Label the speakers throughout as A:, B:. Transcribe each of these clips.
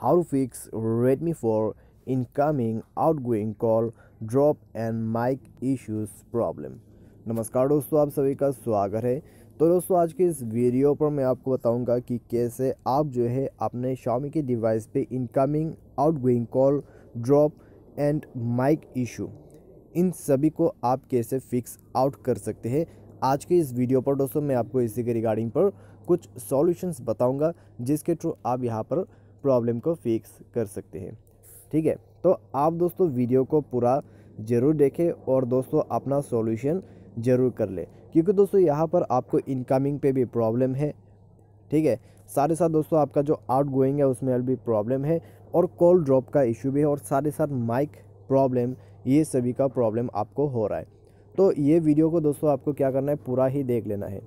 A: how to fix Redmi 4 incoming outgoing call drop and mic issues problem नमस्कार दोस्तों आप सभी का स्वागत है तो दोस्तों आज के इस वीडियो पर मैं आपको बताऊंगा कि कैसे आप जो है अपने शामी के डिवाइस पे incoming outgoing call drop and mic issue इन सभी को आप कैसे फिक्स आउट कर सकते हैं आज के इस वीडियो पर दोस्तों मैं आपको इसी के रिगार्डिंग पर कुछ सॉल्यूशंस बताऊंगा जिसके थ्रू आप यहाँ पर प्रॉब्लम को फिक्स कर सकते हैं ठीक है तो आप दोस्तों वीडियो को पूरा ज़रूर देखें और दोस्तों अपना सॉल्यूशन ज़रूर कर ले क्योंकि दोस्तों यहाँ पर आपको इनकमिंग पे भी प्रॉब्लम है ठीक है साथ ही साथ दोस्तों आपका जो आउट गोइंग है उसमें भी प्रॉब्लम है और कॉल ड्रॉप का इशू भी है और साथ ही साथ माइक प्रॉब्लम ये सभी का प्रॉब्लम आपको हो रहा है तो ये वीडियो को दोस्तों आपको क्या करना है पूरा ही देख लेना है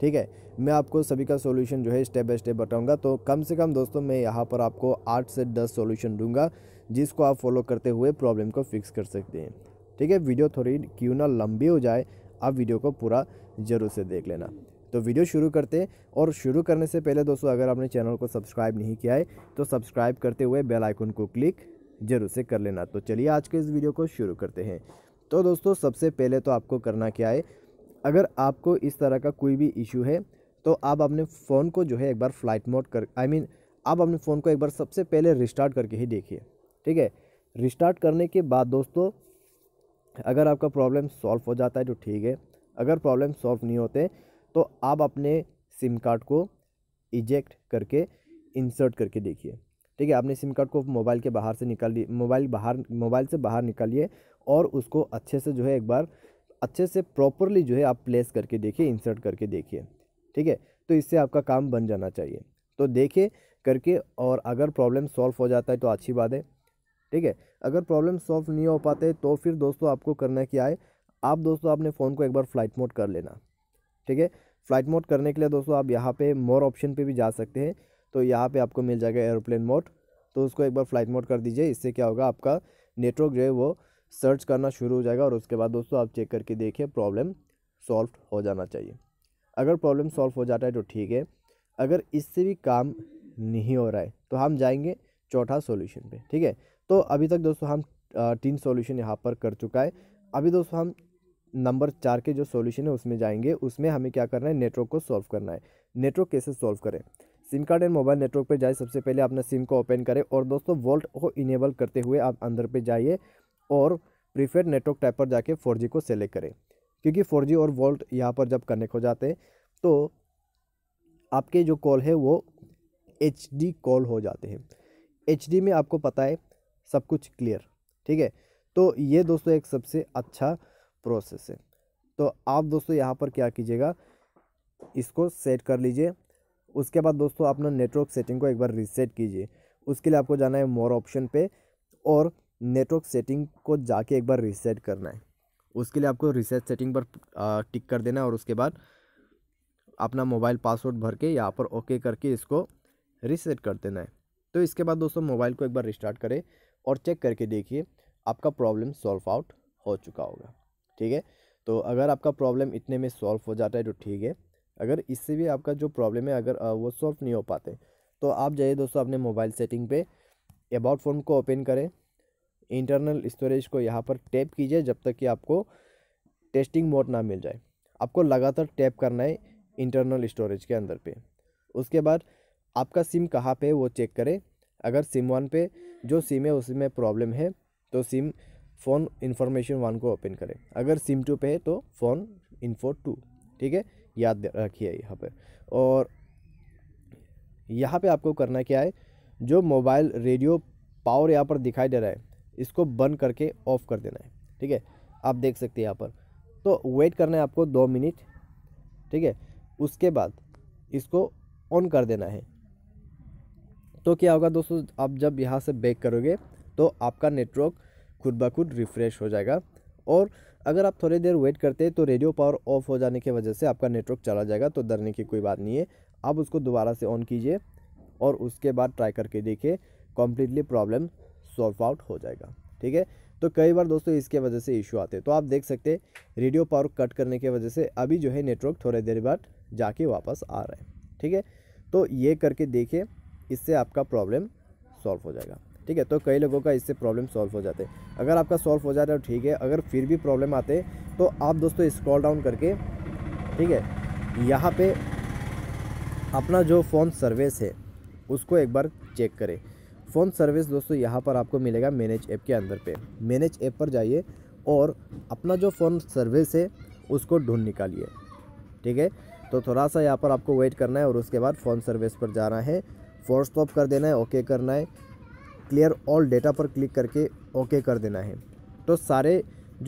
A: ठीक है मैं आपको सभी का सोल्यूशन जो है स्टेप बाय स्टेप बताऊंगा तो कम से कम दोस्तों मैं यहाँ पर आपको आठ से दस सोल्यूशन दूंगा जिसको आप फॉलो करते हुए प्रॉब्लम को फिक्स कर सकते हैं ठीक है वीडियो थोड़ी क्यों ना लंबी हो जाए आप वीडियो को पूरा ज़रूर से देख लेना तो वीडियो शुरू करते हैं और शुरू करने से पहले दोस्तों अगर आपने चैनल को सब्सक्राइब नहीं किया है तो सब्सक्राइब करते हुए बेल आइकन को क्लिक जरूर से कर लेना तो चलिए आज के इस वीडियो को शुरू करते हैं तो दोस्तों सबसे पहले तो आपको करना क्या है अगर आपको इस तरह का कोई भी इशू है तो आप अपने फ़ोन को जो है एक बार फ्लाइट मोड कर आई I मीन mean, आप अपने फ़ोन को एक बार सबसे पहले रिस्टार्ट करके ही देखिए ठीक है रिस्टार्ट करने के बाद दोस्तों अगर आपका प्रॉब्लम सॉल्व हो जाता है तो ठीक है अगर प्रॉब्लम सॉल्व नहीं होते तो आप अपने सिम कार्ड को इजेक्ट करके इंसर्ट करके देखिए ठीक है आपने सिम कार्ड को मोबाइल के बाहर से निकाल लिए मोबाइल बाहर मोबाइल से बाहर निकालिए और उसको अच्छे से जो है एक बार अच्छे से प्रॉपरली जो है आप प्लेस करके देखिए इंसर्ट करके देखिए ठीक है तो इससे आपका काम बन जाना चाहिए तो देखिए करके और अगर प्रॉब्लम सॉल्व हो जाता है तो अच्छी बात है ठीक है अगर प्रॉब्लम सॉल्व नहीं हो पाते तो फिर दोस्तों आपको करना क्या है आप दोस्तों आपने फ़ोन को एक बार फ्लाइट मोड कर लेना ठीक है फ्लाइट मोड करने के लिए दोस्तों आप यहाँ पे मोर ऑप्शन पे भी जा सकते हैं तो यहाँ पे आपको मिल जाएगा एरोप्लेन मोड तो उसको एक बार फ्लाइट मोड कर दीजिए इससे क्या होगा आपका नेटवर्क जो है वो सर्च करना शुरू हो जाएगा और उसके बाद दोस्तों आप चेक करके देखिए प्रॉब्लम सॉल्व हो जाना चाहिए अगर प्रॉब्लम सॉल्व हो जाता है तो ठीक है अगर इससे भी काम नहीं हो रहा है तो हम जाएंगे चौथा सॉल्यूशन पे ठीक है तो अभी तक दोस्तों हम तीन सॉल्यूशन यहाँ पर कर चुका है अभी दोस्तों हम नंबर चार के जो सॉल्यूशन है उसमें जाएंगे उसमें हमें क्या करना है नेटवर्क को सॉल्व करना है नेटवर्क कैसे सॉल्व करें SIM card and mobile network पर जाए सबसे पहले अपना सिम को ओपन करें और दोस्तों वोल्ट को इनेबल करते हुए आप अंदर पे जाइए और प्रीफेड नेटवर्क टाइप पर जाके फोर को सेलेक्ट करें क्योंकि फोर और वोल्ट यहाँ पर जब कनेक्ट हो जाते हैं तो आपके जो कॉल है वो एच कॉल हो जाते हैं एच में आपको पता है सब कुछ क्लियर ठीक है तो ये दोस्तों एक सबसे अच्छा प्रोसेस है तो आप दोस्तों यहाँ पर क्या कीजिएगा इसको सेट कर लीजिए उसके बाद दोस्तों अपना नेटवर्क सेटिंग को एक बार रीसेट कीजिए उसके लिए आपको जाना है मोर ऑप्शन पे और नेटवर्क सेटिंग को जाके एक बार रीसेट करना है उसके लिए आपको रीसेट सेटिंग पर टिक कर देना है और उसके बाद अपना मोबाइल पासवर्ड भर के यहाँ पर ओके करके इसको रीसेट कर देना है तो इसके बाद दोस्तों मोबाइल को एक बार रिस्टार्ट करें और चेक करके देखिए आपका प्रॉब्लम सॉल्व आउट हो चुका होगा ठीक है तो अगर आपका प्रॉब्लम इतने में सॉल्व हो जाता है तो ठीक है अगर इससे भी आपका जो प्रॉब्लम है अगर वो सॉल्व नहीं हो पाते तो आप जाइए दोस्तों अपने मोबाइल सेटिंग पे अबाउट फ़ोन को ओपन करें इंटरनल स्टोरेज को यहाँ पर टैप कीजिए जब तक कि आपको टेस्टिंग मोड ना मिल जाए आपको लगातार टैप करना है इंटरनल स्टोरेज के अंदर पे उसके बाद आपका सिम कहाँ पे वो चेक करें अगर सिम वन पे जो सिम है उसमें प्रॉब्लम है तो सिम फ़ोन इन्फॉर्मेशन वन को ओपन करें अगर सिम टू पे है तो फ़ोन इन्फो टू ठीक है याद रखिए यहाँ पर और यहाँ पर आपको करना क्या है जो मोबाइल रेडियो पावर यहाँ पर दिखाई दे रहा है इसको बंद करके ऑफ कर देना है ठीक है आप देख सकते हैं यहाँ पर तो वेट करना है आपको दो मिनट ठीक है उसके बाद इसको ऑन कर देना है तो क्या होगा दोस्तों आप जब यहाँ से बैक करोगे तो आपका नेटवर्क खुद ब खुद रिफ़्रेश हो जाएगा और अगर आप थोड़ी देर वेट करते हैं तो रेडियो पावर ऑफ हो जाने की वजह से आपका नेटवर्क चला जाएगा तो डरने की कोई बात नहीं है आप उसको दोबारा से ऑन कीजिए और उसके बाद ट्राई करके देखिए कम्प्लीटली प्रॉब्लम सॉल्व आउट हो जाएगा ठीक है तो कई बार दोस्तों इसके वजह से इशू आते हैं तो आप देख सकते हैं रेडियो पावर कट करने की वजह से अभी जो है नेटवर्क थोड़े देर बाद जाके वापस आ रहा है ठीक है तो ये करके देखिए इससे आपका प्रॉब्लम सॉल्व हो जाएगा ठीक है तो कई लोगों का इससे प्रॉब्लम सॉल्व हो जाते हैं अगर आपका सॉल्व हो जाता है तो ठीक है अगर फिर भी प्रॉब्लम आते हैं तो आप दोस्तों स्क्रॉल डाउन करके ठीक है यहाँ पर अपना जो फ़ोन सर्विस है उसको एक बार चेक करें फ़ोन सर्विस दोस्तों यहाँ पर आपको मिलेगा मैनेज ऐप के अंदर पे मैनेज ऐप पर जाइए और अपना जो फ़ोन सर्विस है उसको ढूंढ निकालिए ठीक है तो थोड़ा सा यहाँ पर आपको वेट करना है और उसके बाद फ़ोन सर्विस पर जाना है फोर तो स्टॉप कर देना है ओके करना है क्लियर ऑल डेटा पर क्लिक करके ओके कर देना है तो सारे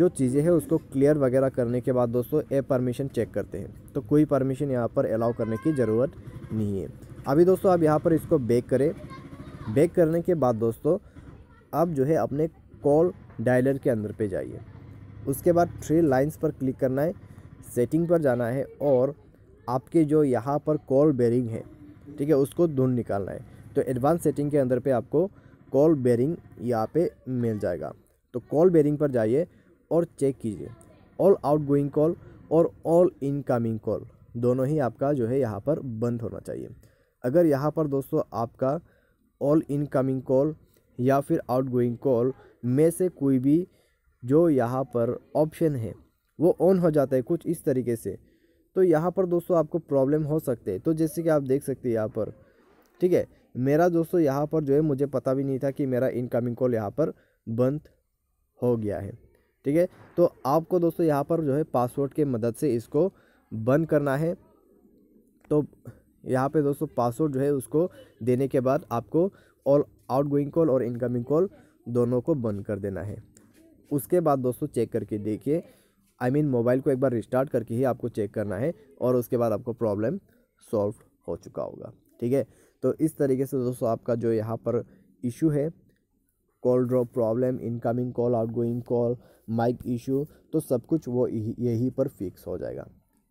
A: जो चीज़ें हैं उसको क्लियर वगैरह करने के बाद दोस्तों ए परमिशन चेक करते हैं तो कोई परमिशन यहाँ पर अलाउ करने की ज़रूरत नहीं है अभी दोस्तों आप यहाँ पर इसको बेक करें बैक करने के बाद दोस्तों आप जो है अपने कॉल डायलर के अंदर पे जाइए उसके बाद थ्री लाइंस पर क्लिक करना है सेटिंग पर जाना है और आपके जो यहाँ पर कॉल बेरिंग है ठीक है उसको ढूंढ निकालना है तो एडवांस सेटिंग के अंदर पे आपको कॉल बेरिंग यहाँ पे मिल जाएगा तो कॉल बेरिंग पर जाइए और चेक कीजिए ऑल आउट गोइंग कॉल और ऑल इनकमिंग कॉल दोनों ही आपका जो है यहाँ पर बंद होना चाहिए अगर यहाँ पर दोस्तों आपका ऑल इनकमिंग कॉल या फिर आउटगोइंग कॉल में से कोई भी जो यहाँ पर ऑप्शन है वो ऑन हो जाता है कुछ इस तरीके से तो यहाँ पर दोस्तों आपको प्रॉब्लम हो सकते हैं तो जैसे कि आप देख सकते हैं यहाँ पर ठीक है मेरा दोस्तों यहाँ पर जो है मुझे पता भी नहीं था कि मेरा इनकमिंग कॉल यहाँ पर बंद हो गया है ठीक है तो आपको दोस्तों यहाँ पर जो है पासवर्ड के मदद से इसको बंद करना है तो यहाँ पे दोस्तों पासवर्ड जो है उसको देने के बाद आपको ऑल गोइंग कॉल और इनकमिंग कॉल दोनों को बंद कर देना है उसके बाद दोस्तों चेक करके देखिए आई मीन मोबाइल को एक बार रिस्टार्ट करके ही आपको चेक करना है और उसके बाद आपको प्रॉब्लम सॉल्व हो चुका होगा ठीक है तो इस तरीके से दोस्तों आपका जो यहाँ पर इशू है call drop problem incoming call going call mic issue तो सब कुछ वो यही पर फिक्स हो जाएगा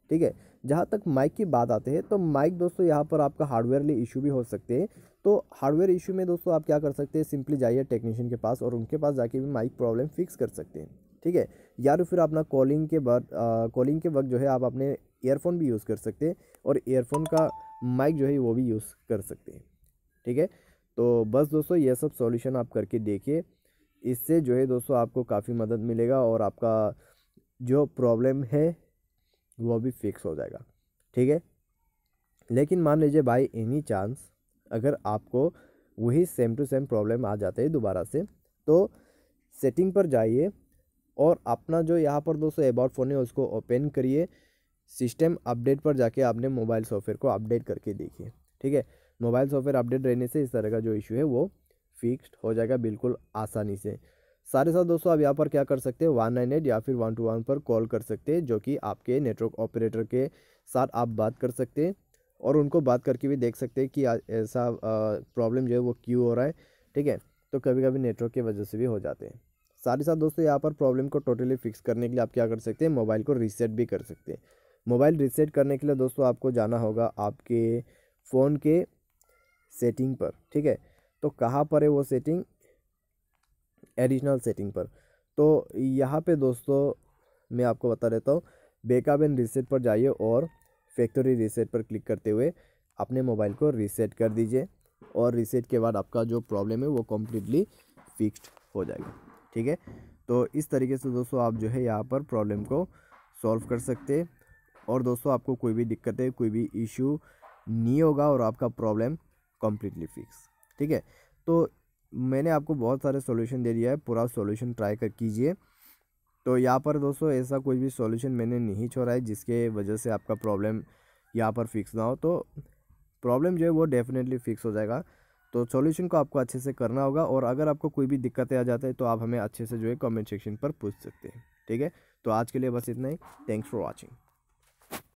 A: ठीक है जहाँ तक माइक की बात आते हैं तो माइक दोस्तों यहाँ पर आपका हार्डवेयरली इशू भी हो सकते हैं तो हार्डवेयर इशू में दोस्तों आप क्या कर सकते हैं सिंपली जाइए टेक्नीशियन के पास और उनके पास जाके भी माइक प्रॉब्लम फिक्स कर सकते हैं ठीक है या तो फिर अपना कॉलिंग के बाद कॉलिंग के वक्त जो है आप अपने ईयरफोन भी यूज़ कर सकते हैं और ईयरफोन का माइक जो है वो भी यूज़ कर सकते हैं ठीक है तो बस दोस्तों ये सब सॉल्यूशन आप करके देखिए इससे जो है दोस्तों आपको काफ़ी मदद मिलेगा और आपका जो प्रॉब्लम है वो भी फिक्स हो जाएगा ठीक है लेकिन मान लीजिए बाई एनी चांस अगर आपको वही सेम टू सेम प्रॉब्लम आ जाते है दोबारा से तो सेटिंग पर जाइए और अपना जो यहाँ पर दोस्तों एबाउट फ़ोन है उसको ओपन करिए सिस्टम अपडेट पर जाके आपने मोबाइल सॉफ्टवेयर को अपडेट करके देखिए ठीक है मोबाइल सॉफ्टवेयर अपडेट रहने से इस तरह का जो इशू है वो फिक्स्ड हो जाएगा बिल्कुल आसानी से सारे साथ दोस्तों आप यहाँ पर क्या कर सकते हैं वन नाइन एट या फिर वन टू वन पर कॉल कर सकते हैं जो कि आपके नेटवर्क ऑपरेटर के साथ आप बात कर सकते हैं और उनको बात करके भी देख सकते हैं कि ऐसा प्रॉब्लम जो है वो क्यों हो रहा है ठीक है तो कभी कभी नेटवर्क की वजह से भी हो जाते हैं सारे साथ दोस्तों यहाँ पर प्रॉब्लम को टोटली फिक्स करने के लिए आप क्या कर सकते हैं मोबाइल को रीसेट भी कर सकते हैं मोबाइल रीसेट करने के लिए दोस्तों आपको जाना होगा आपके फ़ोन के सेटिंग पर ठीक है तो कहाँ पर है वो सेटिंग एडिशनल सेटिंग पर तो यहाँ पे दोस्तों मैं आपको बता देता हूँ बेकअप एंड रीसेट पर जाइए और फैक्ट्री रीसेट पर क्लिक करते हुए अपने मोबाइल को रीसेट कर दीजिए और रीसेट के बाद आपका जो प्रॉब्लम है वो कम्प्लीटली फिक्स्ड हो जाएगा ठीक है तो इस तरीके से दोस्तों आप जो है यहाँ पर प्रॉब्लम को सॉल्व कर सकते हैं और दोस्तों आपको कोई भी दिक्कत है कोई भी इशू नहीं होगा और आपका प्रॉब्लम कम्प्लीटली फिक्स ठीक है तो मैंने आपको बहुत सारे सॉल्यूशन दे दिया है पूरा सॉल्यूशन ट्राई कर कीजिए तो यहाँ पर दोस्तों ऐसा कोई भी सॉल्यूशन मैंने नहीं छोड़ा है जिसके वजह से आपका प्रॉब्लम यहाँ पर फिक्स ना हो तो प्रॉब्लम जो है वो डेफिनेटली फिक्स हो जाएगा तो सॉल्यूशन को आपको अच्छे से करना होगा और अगर आपको कोई भी दिक्कतें आ जाती है तो आप हमें अच्छे से जो है कमेंट सेक्शन पर पूछ सकते हैं ठीक है तो आज के लिए बस इतना ही थैंक्स फॉर वॉचिंग